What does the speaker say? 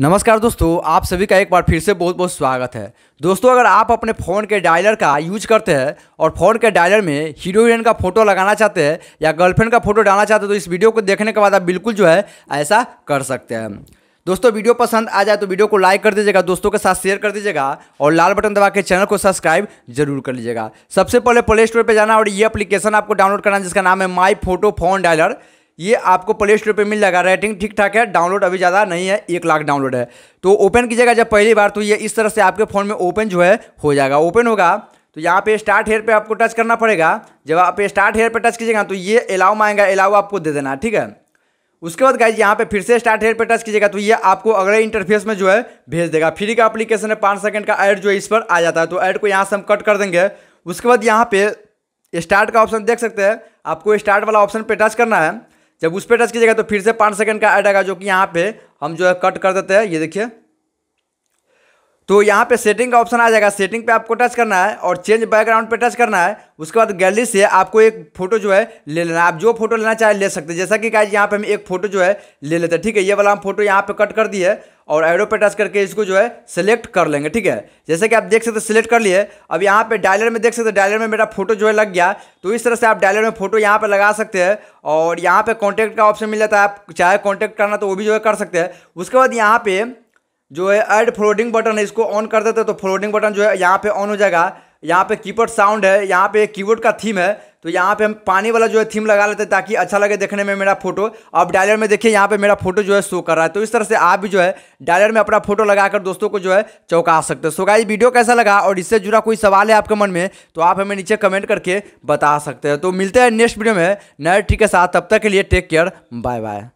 नमस्कार दोस्तों आप सभी का एक बार फिर से बहुत बहुत स्वागत है दोस्तों अगर आप अपने फ़ोन के डायलर का यूज करते हैं और फ़ोन के डायलर में हीरो हीरोइन का फोटो लगाना चाहते हैं या गर्लफ्रेंड का फोटो डालना चाहते हैं तो इस वीडियो को देखने के बाद आप बिल्कुल जो है ऐसा कर सकते हैं दोस्तों वीडियो पसंद आ जाए तो वीडियो को लाइक कर दीजिएगा दोस्तों के साथ शेयर कर दीजिएगा और लाल बटन दबा के चैनल को सब्सक्राइब जरूर कर लीजिएगा सबसे पहले प्ले स्टोर पर जाना और ये एप्लीकेशन आपको डाउनलोड करना जिसका नाम है माई फोटो फोन डायलर ये आपको प्ले स्टोर पर मिल जाएगा रेटिंग ठीक ठाक है डाउनलोड अभी ज़्यादा नहीं है एक लाख डाउनलोड है तो ओपन कीजिएगा जब पहली बार तो ये इस तरह से आपके फ़ोन में ओपन जो है हो जाएगा ओपन होगा तो यहाँ पे स्टार्ट हेयर पे आपको टच करना पड़ेगा जब आप स्टार्ट हेयर पे टच कीजिएगा तो ये अलाउ मांगेगा अलाउ आपको दे देना ठीक है उसके बाद गाइज यहाँ पे फिर से स्टार्ट हेयर पे टच कीजिएगा तो ये आपको अगले इंटरफेस में जो है भेज देगा फ्री का एप्लीकेशन है पाँच सेकंड का ऐड जो है इस पर आ जाता है तो ऐड को यहाँ से हम कट कर देंगे उसके बाद यहाँ पे स्टार्ट का ऑप्शन देख सकते हैं आपको स्टार्ट वाला ऑप्शन पे टच करना है जब उस पर टच कीजिएगा तो फिर से पाँच सेकंड का ऐड आएगा जो कि यहाँ पे हम जो है कट कर देते हैं ये देखिए तो यहाँ पे सेटिंग का ऑप्शन आ जाएगा सेटिंग पे आपको टच करना है और चेंज बैकग्राउंड पे टच करना है उसके बाद गैलरी से आपको एक फोटो जो है ले लेना आप जो फोटो लेना चाहे ले सकते हैं जैसा कि कहा यहाँ पे हम एक फोटो जो है ले लेते हैं ठीक है ये वाला हम फोटो यहाँ पे कट कर दिए और एरो पे टच करके इसको जो है सिलेक्ट कर लेंगे ठीक है जैसे कि आप देख सकते सिलेक्ट कर लिए अब यहाँ पे डायलर में देख सकते डायलर में मेरा फोटो जो है लग गया तो इस तरह से आप डायलर में फोटो यहाँ पे लगा सकते हैं और यहाँ पे कॉन्टैक्ट का ऑप्शन मिल जाता है आप चाहे कॉन्टैक्ट करना तो वो भी जो है कर सकते हैं उसके बाद यहाँ पे जो है एड फ्लोडिंग बटन है इसको ऑन कर देते हैं तो फ्लोडिंग बटन जो है यहाँ पर ऑन हो जाएगा यहाँ पे कीबोर्ड साउंड है यहाँ पे कीबोर्ड का थीम है तो यहाँ पे हम पानी वाला जो है थीम लगा लेते हैं ताकि अच्छा लगे देखने में मेरा फोटो अब डायलर में देखिए यहाँ पे मेरा फोटो जो है शो कर रहा है तो इस तरह से आप भी जो है डायलर में अपना फोटो लगाकर दोस्तों को जो है चौंका सकते हो सो गाइस वीडियो कैसा लगा और इससे जुड़ा कोई सवाल है आपके मन में तो आप हमें नीचे कमेंट करके बता सकते हैं तो मिलते हैं नेक्स्ट वीडियो में नए ट्रिक के साथ तब तक के लिए टेक केयर बाय बाय